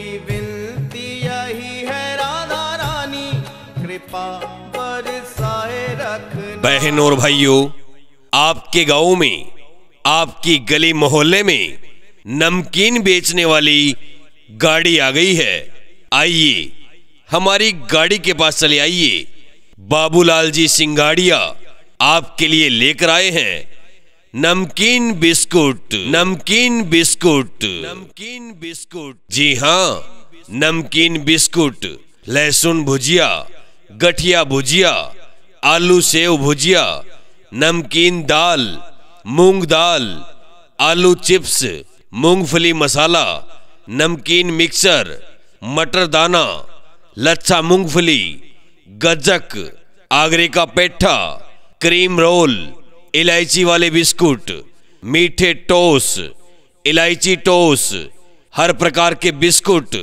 मेरी विनती यही है राधा रानी कृपा साए रख बहन और भाइयों आपके गांव में आपकी गली मोहल्ले में नमकीन बेचने वाली गाड़ी आ गई है आइए हमारी गाड़ी के पास चले आइए बाबूलाल जी सिंगाड़िया आपके लिए लेकर आए हैं नमकीन बिस्कुट नमकीन बिस्कुट नमकीन बिस्कुट जी हाँ नमकीन बिस्कुट लहसुन भुजिया गठिया भुजिया आलू सेव भुजिया नमकीन दाल मूंग दाल आलू चिप्स मूंगफली मसाला नमकीन मिक्सर मटर दाना लच्छा मूंगफली गजक आगरे का पेठा क्रीम रोल इलायची वाले बिस्कुट मीठे टोस इलायची टोस हर प्रकार के बिस्कुट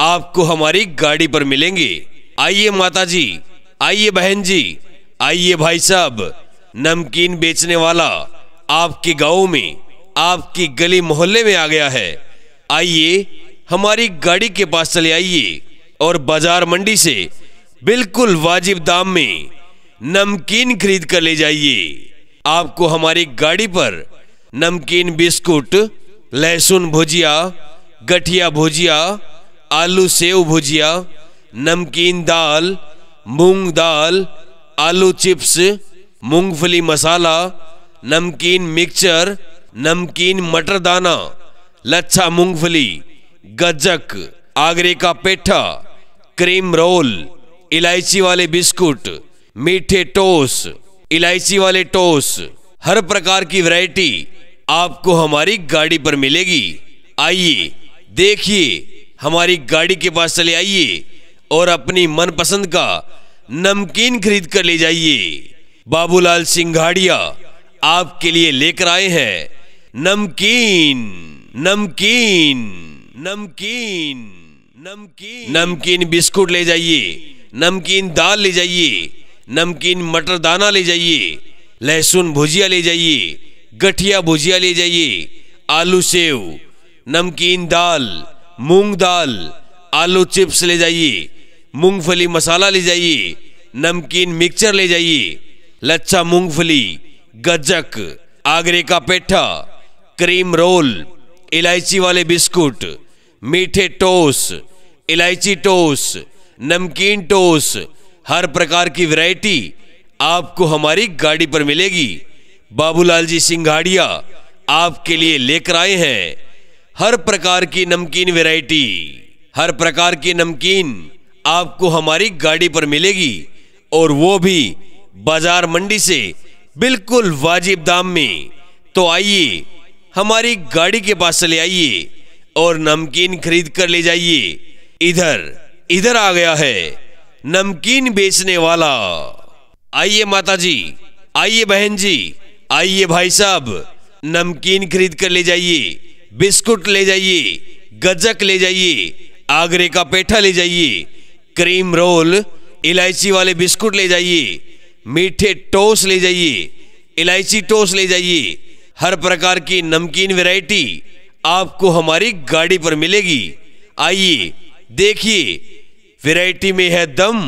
आपको हमारी गाड़ी पर मिलेंगे आइए माता जी आइए बहन जी आइए भाई साहब नमकीन बेचने वाला आपके गांव में आपकी गली मोहल्ले में आ गया है आइए हमारी गाड़ी के पास चले आइए और बाजार मंडी से बिल्कुल वाजिब दाम में नमकीन खरीद कर ले जाइए आपको हमारी गाड़ी पर नमकीन बिस्कुट लहसुन भुजिया गठिया भुजिया आलू सेव भुजिया नमकीन दाल मूंग दाल आलू चिप्स मूंगफली मसाला नमकीन मिक्सचर नमकीन मटर दाना लच्छा मूंगफली गजक आगरे का पेठा क्रीम रोल इलायची वाले बिस्कुट मीठे टोस्ट इलायची वाले टोस हर प्रकार की वैरायटी आपको हमारी गाड़ी पर मिलेगी आइए देखिए हमारी गाड़ी के पास चले आइए और अपनी मनपसंद का नमकीन खरीद कर ले जाइए बाबूलाल सिंघाड़िया आपके लिए लेकर आए हैं नमकीन नमकीन नमकीन नमकीन नमकीन बिस्कुट ले जाइए नमकीन दाल ले जाइए नमकीन मटर दाना ले जाइए लहसुन भुजिया ले जाइए गठिया भुजिया ले जाइए आलू सेव नमकीन दाल मूंग दाल आलू चिप्स ले जाइए मूंगफली मसाला ले जाइए नमकीन मिक्सचर ले जाइए लच्छा मूंगफली गजक आगरे का पेठा क्रीम रोल इलायची वाले बिस्कुट मीठे टोस इलायची टोस नमकीन टोस हर प्रकार की वैरायटी आपको हमारी गाड़ी पर मिलेगी बाबूलाल जी सिंघाड़िया आपके लिए लेकर आए हैं हर प्रकार की नमकीन वैरायटी हर प्रकार की नमकीन आपको हमारी गाड़ी पर मिलेगी और वो भी बाजार मंडी से बिल्कुल वाजिब दाम में तो आइए हमारी गाड़ी के पास चले आइए और नमकीन खरीद कर ले जाइए इधर इधर आ गया है नमकीन बेचने वाला आइए माता जी आइए बहन जी आइए भाई साहब नमकीन खरीद कर ले जाइए बिस्कुट ले जाइए गजक ले जाइए आगरे का पेठा ले जाइए क्रीम रोल इलायची वाले बिस्कुट ले जाइए मीठे टोस ले जाइए इलायची टोस ले जाइए हर प्रकार की नमकीन वैरायटी आपको हमारी गाड़ी पर मिलेगी आइए देखिए वैरायटी में है दम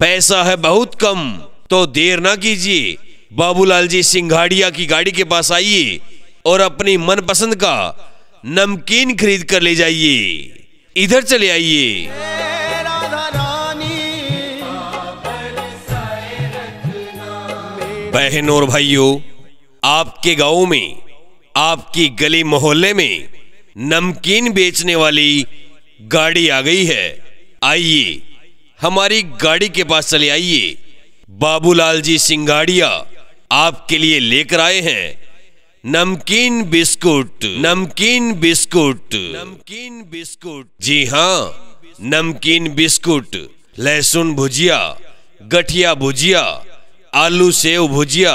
पैसा है बहुत कम तो देर ना कीजिए बाबूलाल जी सिंघाड़िया की गाड़ी के पास आइए और अपनी मनपसंद का नमकीन खरीद कर ले जाइए इधर चले आइए बहन और भाइयों आपके गांव में आपकी गली मोहल्ले में नमकीन बेचने वाली गाड़ी आ गई है आइए हमारी गाड़ी के पास चले आइए बाबूलाल जी सिंगाड़िया आपके लिए लेकर आए हैं नमकीन बिस्कुट नमकीन बिस्कुट नमकीन बिस्कुट जी हाँ नमकीन बिस्कुट लहसुन भुजिया गठिया भुजिया आलू सेव भुजिया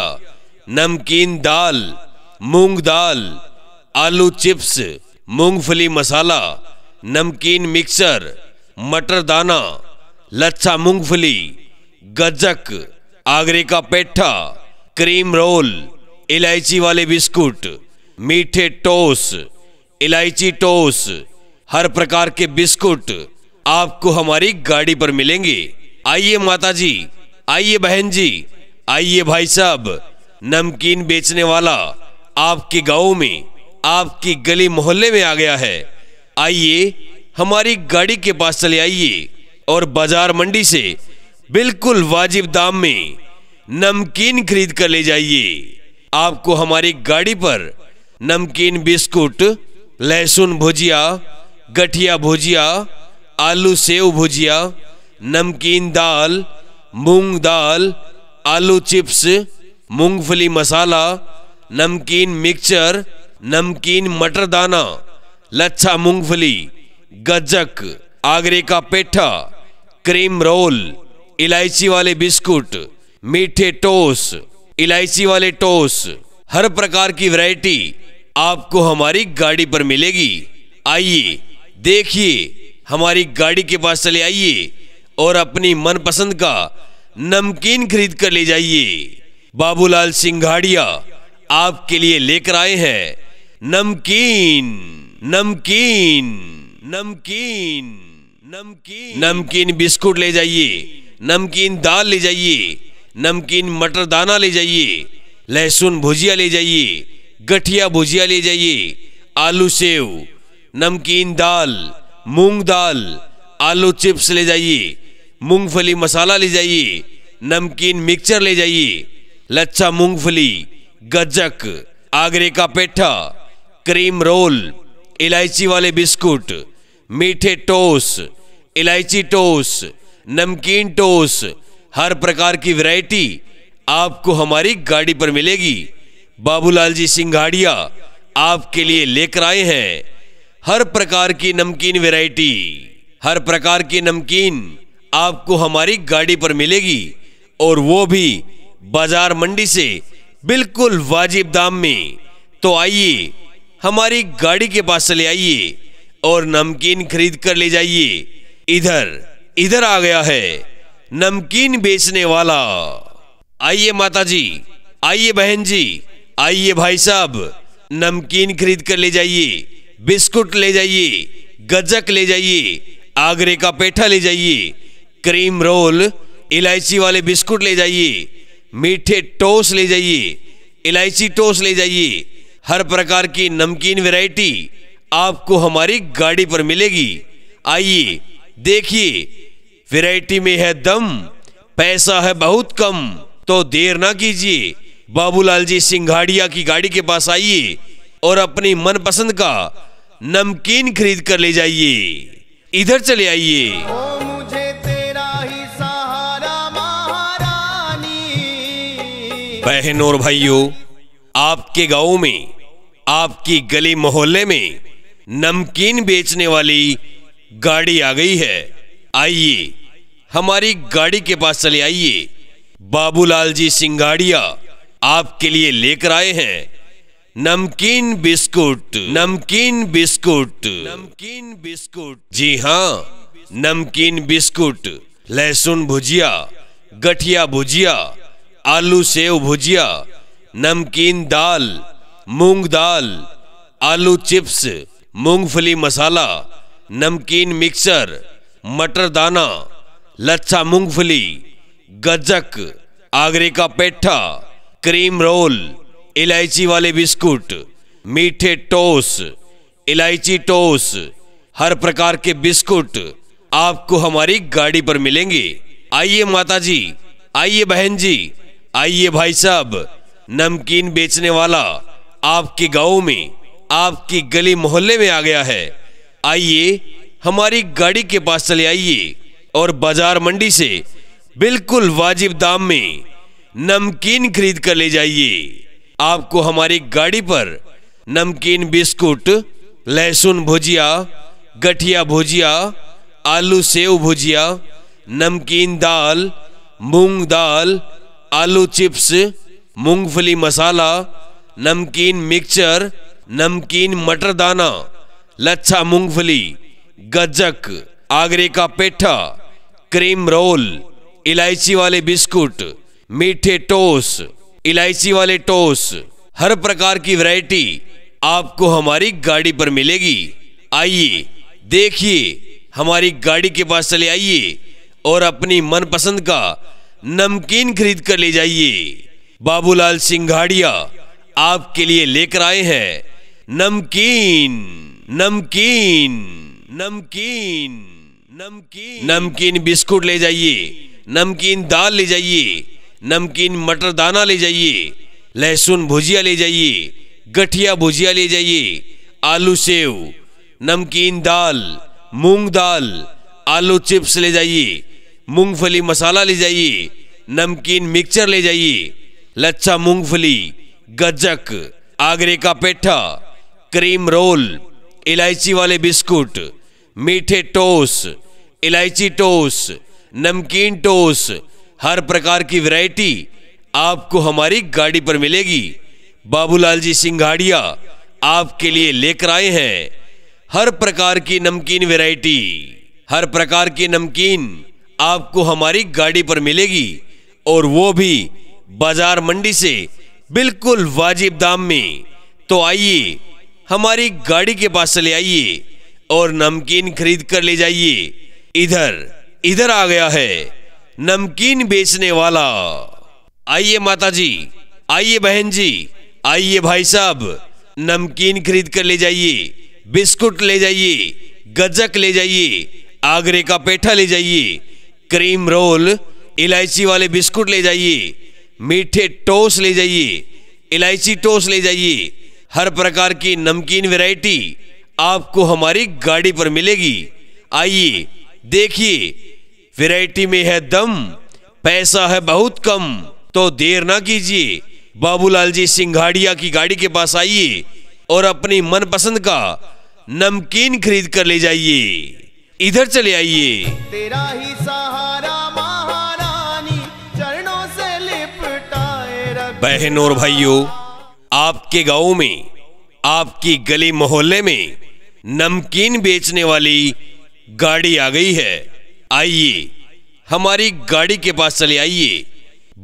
नमकीन दाल मूंग दाल आलू चिप्स मूंगफली मसाला नमकीन मिक्सर मटर दाना लच्छा मूंगफली गजक आगरे का पेठा क्रीम रोल इलायची वाले बिस्कुट मीठे टोस इलायची टोस हर प्रकार के बिस्कुट आपको हमारी गाड़ी पर मिलेंगे आइए माता जी आइए बहन जी आइए भाई साहब नमकीन बेचने वाला आपके गांव में आपकी गली मोहल्ले में आ गया है आइए हमारी गाड़ी के पास चले आइए और बाजार मंडी से बिल्कुल वाजिब दाम में नमकीन खरीद कर ले जाइए आपको हमारी गाड़ी पर नमकीन बिस्कुट लहसुन भुजिया गठिया भुजिया आलू सेव भुजिया नमकीन दाल मूंग दाल आलू चिप्स मूंगफली मसाला नमकीन मिक्सचर नमकीन मटर दाना लच्छा मूंगफली गजक आगरे का पेठा क्रीम रोल इलायची वाले बिस्कुट मीठे टोस इलायची वाले टोस हर प्रकार की वैरायटी आपको हमारी गाड़ी पर मिलेगी आइए देखिए हमारी गाड़ी के पास चले आइए और अपनी मनपसंद का नमकीन खरीद कर ले जाइए बाबूलाल सिंघाड़िया आपके लिए लेकर आए हैं नमकीन नमकीन नमकीन नमकीन नमकीन बिस्कुट ले जाइए नमकीन दाल ले जाइए नमकीन मटर दाना ले जाइए लहसुन भुजिया ले जाइए गठिया भुजिया ले जाइए आलू सेव नमकीन दाल मूंग दाल आलू चिप्स ले जाइए मूंगफली मसाला ले जाइए नमकीन मिक्सचर ले जाइए लच्छा मूंगफली गजक आगरे का पेठा क्रीम रोल इलायची वाले बिस्कुट मीठे टोस इलायची टोस नमकीन टोस हर प्रकार की वैरायटी आपको हमारी गाड़ी पर मिलेगी बाबूलाल जी सिंघाड़िया आपके लिए लेकर आए हैं हर प्रकार की नमकीन वैरायटी हर प्रकार की नमकीन आपको हमारी गाड़ी पर मिलेगी और वो भी बाजार मंडी से बिल्कुल वाजिब दाम में तो आइए हमारी गाड़ी के पास चले आइए और नमकीन खरीद कर ले जाइए इधर इधर आ गया है नमकीन बेचने वाला आइए माता जी आइए बहन जी आइए भाई साहब नमकीन खरीद कर ले जाइए बिस्कुट ले जाइए गजक ले जाइए आगरे का पेठा ले जाइए क्रीम रोल इलायची वाले बिस्कुट ले जाइए मीठे टोस ले जाइए इलायची टोस ले जाइए हर प्रकार की नमकीन वैरायटी आपको हमारी गाड़ी पर मिलेगी आइए देखिए वैरायटी में है दम पैसा है बहुत कम तो देर ना कीजिए बाबूलाल जी सिंघाड़िया की गाड़ी के पास आइए और अपनी मनपसंद का नमकीन खरीद कर ले जाइए इधर चले आइए बहन और भाइयों आपके गांव में आपकी गली मोहल्ले में नमकीन बेचने वाली गाड़ी आ गई है आइए हमारी गाड़ी के पास चले आइए बाबूलाल जी सिंगाड़िया आपके लिए लेकर आए हैं नमकीन बिस्कुट नमकीन बिस्कुट नमकीन बिस्कुट जी हाँ नमकीन बिस्कुट लहसुन भुजिया गठिया भुजिया आलू सेव भुजिया नमकीन दाल मूंग दाल आलू चिप्स मूंगफली मसाला नमकीन मिक्सर मटर दाना लच्छा मूंगफली गजक आगरे का पेठा क्रीम रोल इलायची वाले बिस्कुट मीठे टोस इलायची टोस हर प्रकार के बिस्कुट आपको हमारी गाड़ी पर मिलेंगे आइए माता जी आइए बहन जी आइए भाई साहब नमकीन बेचने वाला आपके गांव में आपकी गली मोहल्ले में आ गया है आइए हमारी गाड़ी के पास चले आइए और बाजार मंडी से बिल्कुल वाजिब दाम में नमकीन खरीद कर ले जाइए आपको हमारी गाड़ी पर नमकीन बिस्कुट लहसुन भुजिया गठिया भुजिया आलू सेव भुजिया नमकीन दाल मूंग दाल आलू चिप्स मूंगफली मसाला नमकीन मिक्सचर नमकीन मटर दाना लच्छा मूंगफली गजक आगरे का पेठा क्रीम रोल इलायची वाले बिस्कुट मीठे टोस इलायची वाले टोस हर प्रकार की वैरायटी आपको हमारी गाड़ी पर मिलेगी आइए देखिए हमारी गाड़ी के पास चले आइए और अपनी मनपसंद का नमकीन खरीद कर ले जाइए बाबूलाल सिंघाड़िया आपके लिए लेकर आए हैं नमकीन नमकीन नमकीन नमकीन नमकीन बिस्कुट ले जाइए नमकीन दाल ले जाइए नमकीन मटर दाना ले जाइए लहसुन भुजिया ले जाइए गठिया भुजिया ले जाइए आलू सेव नमकीन दाल मूंग दाल आलू चिप्स ले जाइए मूंगफली मसाला ले जाइए नमकीन मिक्सचर ले जाइए लच्छा मूंगफली गजक आगरे का पेठा क्रीम रोल इलायची वाले बिस्कुट मीठे टोस इलायची टोस नमकीन टोस हर प्रकार की वैरायटी आपको हमारी गाड़ी पर मिलेगी बाबूलाल जी सिंघाड़िया आपके लिए लेकर आए हैं हर प्रकार की नमकीन वैरायटी हर प्रकार की नमकीन आपको हमारी गाड़ी पर मिलेगी और वो भी बाजार मंडी से बिल्कुल वाजिब दाम में तो आइए हमारी गाड़ी के पास चले आइए और नमकीन खरीद कर ले जाइए इधर इधर आ गया है नमकीन बेचने वाला आइए माता जी आइए बहन जी आइए भाई साहब नमकीन खरीद कर ले जाइए बिस्कुट ले जाइए गजक ले जाइए आगरे का पेठा ले जाइए क्रीम रोल इलायची वाले बिस्कुट ले जाइए मीठे टोस ले जाइए इलायची टोस ले जाइए हर प्रकार की नमकीन वैरायटी आपको हमारी गाड़ी पर मिलेगी आइए देखिए वैरायटी में है दम पैसा है बहुत कम तो देर ना कीजिए बाबूलाल जी सिंघाड़िया की गाड़ी के पास आइए और अपनी मनपसंद का नमकीन खरीद कर ले जाइए इधर चले आइए तेरा ही सहारा महारानी चरणों से लिपटाए बहन और भाइयों आपके गांव में आपकी गली मोहल्ले में नमकीन बेचने वाली गाड़ी आ गई है आइए हमारी गाड़ी के पास चले आइए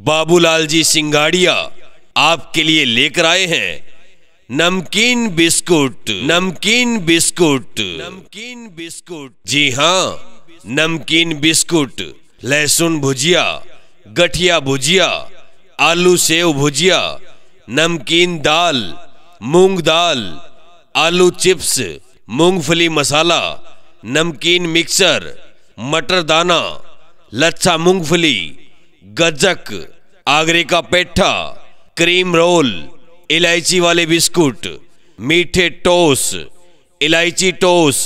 बाबूलाल जी सिंगाड़िया आपके लिए लेकर आए हैं नमकीन बिस्कुट नमकीन बिस्कुट नमकीन बिस्कुट जी हाँ नमकीन बिस्कुट लहसुन भुजिया गठिया भुजिया आलू सेव भुजिया नमकीन दाल मूंग दाल आलू चिप्स मूंगफली मसाला नमकीन मिक्सर मटर दाना लच्छा मूंगफली गजक आगरे का पेठा क्रीम रोल इलायची वाले बिस्कुट मीठे टोस इलायची टोस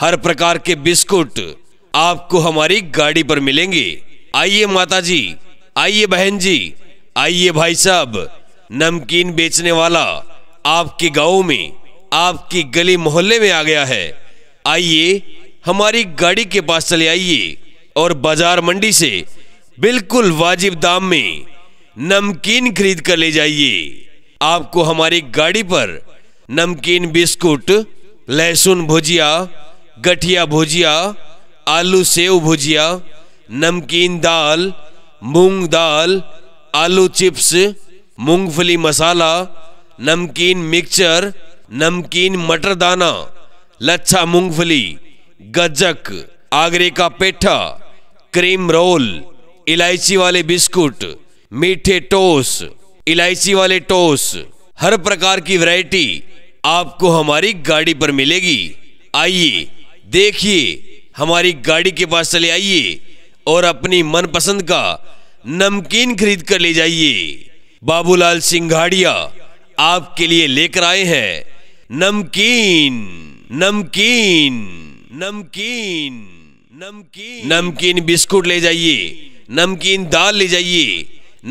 हर प्रकार के बिस्कुट आपको हमारी गाड़ी पर मिलेंगे आइए माताजी, आइए बहन जी आइए भाई साहब नमकीन बेचने वाला आपके गांव में आपकी गली मोहल्ले में आ गया है आइए हमारी गाड़ी के पास चले आइए और बाजार मंडी से बिल्कुल वाजिब दाम में नमकीन खरीद कर ले जाइए आपको हमारी गाड़ी पर नमकीन बिस्कुट लहसुन भुजिया गठिया भुजिया आलू सेव भुजिया नमकीन दाल मूंग दाल आलू चिप्स मूंगफली मसाला नमकीन मिक्सचर नमकीन मटर दाना लच्छा मूंगफली गजक आगरे का पेठा क्रीम रोल इलायची वाले बिस्कुट मीठे टोस इलायची वाले टोस हर प्रकार की वैरायटी आपको हमारी गाड़ी पर मिलेगी आइए देखिए हमारी गाड़ी के पास चले आइए और अपनी मनपसंद का नमकीन खरीद कर ले जाइए बाबूलाल सिंघाड़िया आपके लिए लेकर आए हैं नमकीन नमकीन नमकीन नमकीन नमकीन बिस्कुट ले जाइए नमकीन दाल ले जाइए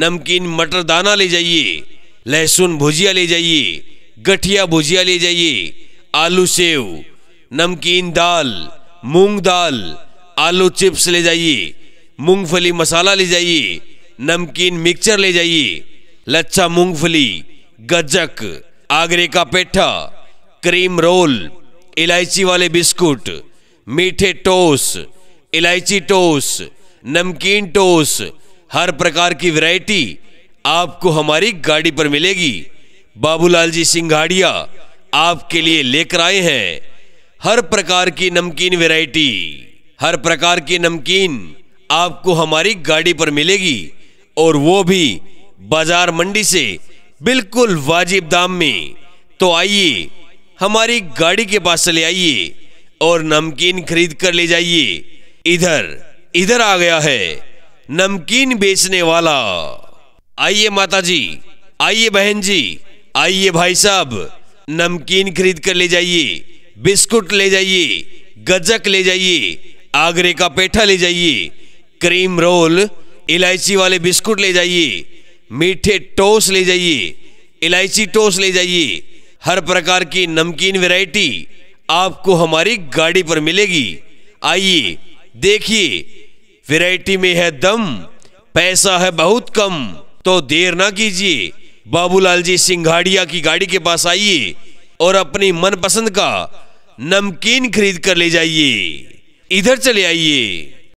नमकीन मटर दाना ले जाइए लहसुन भुजिया ले जाइए गठिया भुजिया ले जाइए आलू सेव नमकीन दाल मूंग दाल आलू चिप्स ले जाइए मूंगफली मसाला ले जाइए नमकीन मिक्सचर ले जाइए लच्छा मूंगफली गजक आगरे का पेठा क्रीम रोल इलायची वाले बिस्कुट मीठे टोस इलायची टोस नमकीन टोस हर प्रकार की वैरायटी आपको हमारी गाड़ी पर मिलेगी बाबूलाल जी सिंघाड़िया आपके लिए लेकर आए हैं हर प्रकार की नमकीन वैरायटी हर प्रकार की नमकीन आपको हमारी गाड़ी पर मिलेगी और वो भी बाजार मंडी से बिल्कुल वाजिब दाम में तो आइए हमारी गाड़ी के पास चले आइए और नमकीन खरीद कर ले जाइए इधर इधर आ गया है नमकीन बेचने वाला आइए माता जी आइए बहन जी आइए भाई साहब नमकीन खरीद कर ले जाइए बिस्कुट ले जाइए गजक ले जाइए आगरे का पेठा ले जाइए क्रीम रोल इलायची वाले बिस्कुट ले जाइए मीठे टोस ले जाइए इलायची टोस ले जाइए हर प्रकार की नमकीन वैरायटी आपको हमारी गाड़ी पर मिलेगी आइए देखिए वैरायटी में है दम पैसा है बहुत कम तो देर ना कीजिए बाबूलाल जी सिंघाड़िया की गाड़ी के पास आइए और अपनी मनपसंद का नमकीन खरीद कर ले जाइए इधर चले आइए